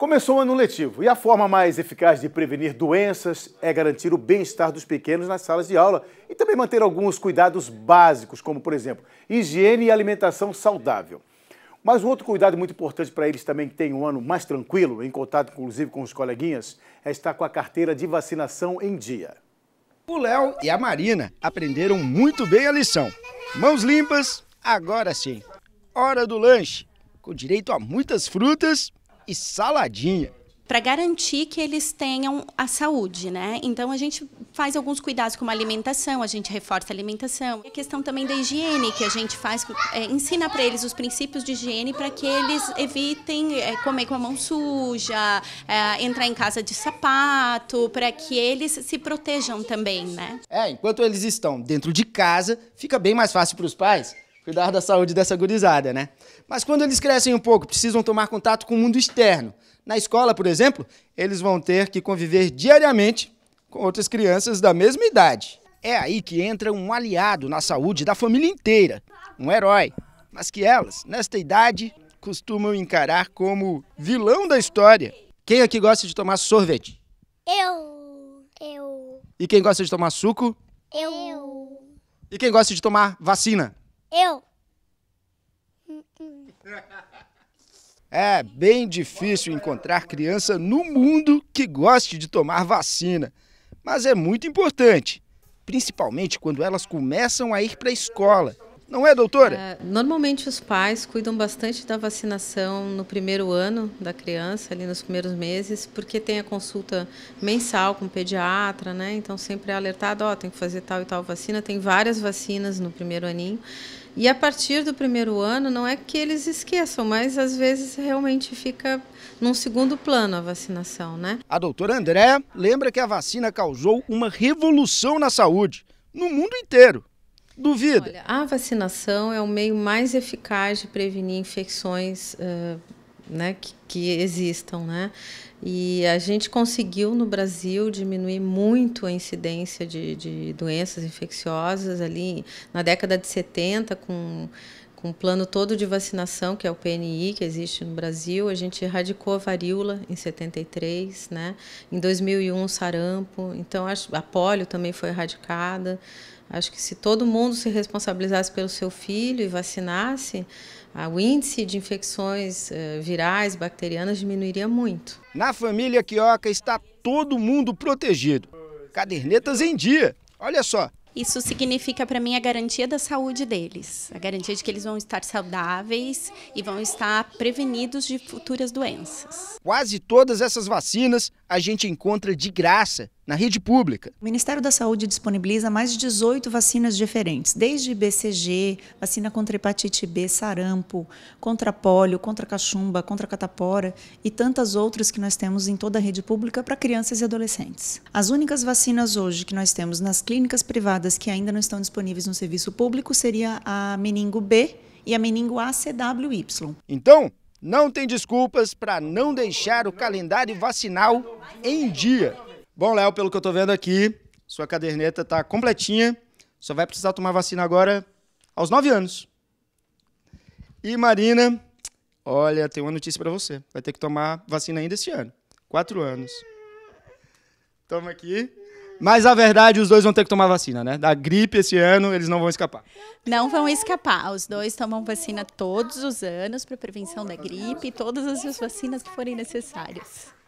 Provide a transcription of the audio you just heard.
Começou o ano letivo e a forma mais eficaz de prevenir doenças é garantir o bem-estar dos pequenos nas salas de aula e também manter alguns cuidados básicos, como, por exemplo, higiene e alimentação saudável. Mas um outro cuidado muito importante para eles também que tem um ano mais tranquilo, em contato inclusive com os coleguinhas, é estar com a carteira de vacinação em dia. O Léo e a Marina aprenderam muito bem a lição. Mãos limpas, agora sim. Hora do lanche, com direito a muitas frutas e saladinha para garantir que eles tenham a saúde, né? Então a gente faz alguns cuidados com a alimentação, a gente reforça a alimentação. A questão também da higiene que a gente faz, é, ensina para eles os princípios de higiene para que eles evitem é, comer com a mão suja, é, entrar em casa de sapato, para que eles se protejam também, né? É, enquanto eles estão dentro de casa, fica bem mais fácil para os pais cuidar da saúde dessa gurizada, né? Mas quando eles crescem um pouco, precisam tomar contato com o mundo externo. Na escola, por exemplo, eles vão ter que conviver diariamente com outras crianças da mesma idade. É aí que entra um aliado na saúde da família inteira, um herói, mas que elas, nesta idade, costumam encarar como vilão da história. Quem aqui gosta de tomar sorvete? Eu. Eu. E quem gosta de tomar suco? Eu. E quem gosta de tomar vacina? Eu. É bem difícil encontrar criança no mundo que goste de tomar vacina, mas é muito importante, principalmente quando elas começam a ir para a escola não é, doutora? É, normalmente os pais cuidam bastante da vacinação no primeiro ano da criança, ali nos primeiros meses, porque tem a consulta mensal com o pediatra, né? Então sempre é alertado, ó, oh, tem que fazer tal e tal vacina, tem várias vacinas no primeiro aninho. E a partir do primeiro ano, não é que eles esqueçam, mas às vezes realmente fica num segundo plano a vacinação, né? A doutora André lembra que a vacina causou uma revolução na saúde, no mundo inteiro. Duvida. Olha, a vacinação é o meio mais eficaz de prevenir infecções uh, né, que, que existam, né? E a gente conseguiu no Brasil diminuir muito a incidência de, de doenças infecciosas ali na década de 70, com com o plano todo de vacinação, que é o PNI, que existe no Brasil, a gente erradicou a varíola em 73, né? Em 2001 o sarampo, então acho a polio também foi erradicada. Acho que se todo mundo se responsabilizasse pelo seu filho e vacinasse, ah, o índice de infecções eh, virais, bacterianas diminuiria muito. Na família Quioca está todo mundo protegido. Cadernetas em dia. Olha só, isso significa para mim a garantia da saúde deles, a garantia de que eles vão estar saudáveis e vão estar prevenidos de futuras doenças. Quase todas essas vacinas a gente encontra de graça na rede pública. O Ministério da Saúde disponibiliza mais de 18 vacinas diferentes, desde BCG, vacina contra hepatite B, sarampo, contra pólio, contra cachumba, contra catapora e tantas outras que nós temos em toda a rede pública para crianças e adolescentes. As únicas vacinas hoje que nós temos nas clínicas privadas que ainda não estão disponíveis no serviço público seria a meningo B e a meningo ACWY. Então, não tem desculpas para não deixar o calendário vacinal em dia. Bom, Léo, pelo que eu estou vendo aqui, sua caderneta está completinha. Só vai precisar tomar vacina agora aos 9 anos. E Marina, olha, tem uma notícia para você. Vai ter que tomar vacina ainda este ano. Quatro anos. Toma aqui. Mas a verdade, os dois vão ter que tomar vacina, né? Da gripe esse ano, eles não vão escapar. Não vão escapar. Os dois tomam vacina todos os anos para prevenção da gripe, e todas as vacinas que forem necessárias.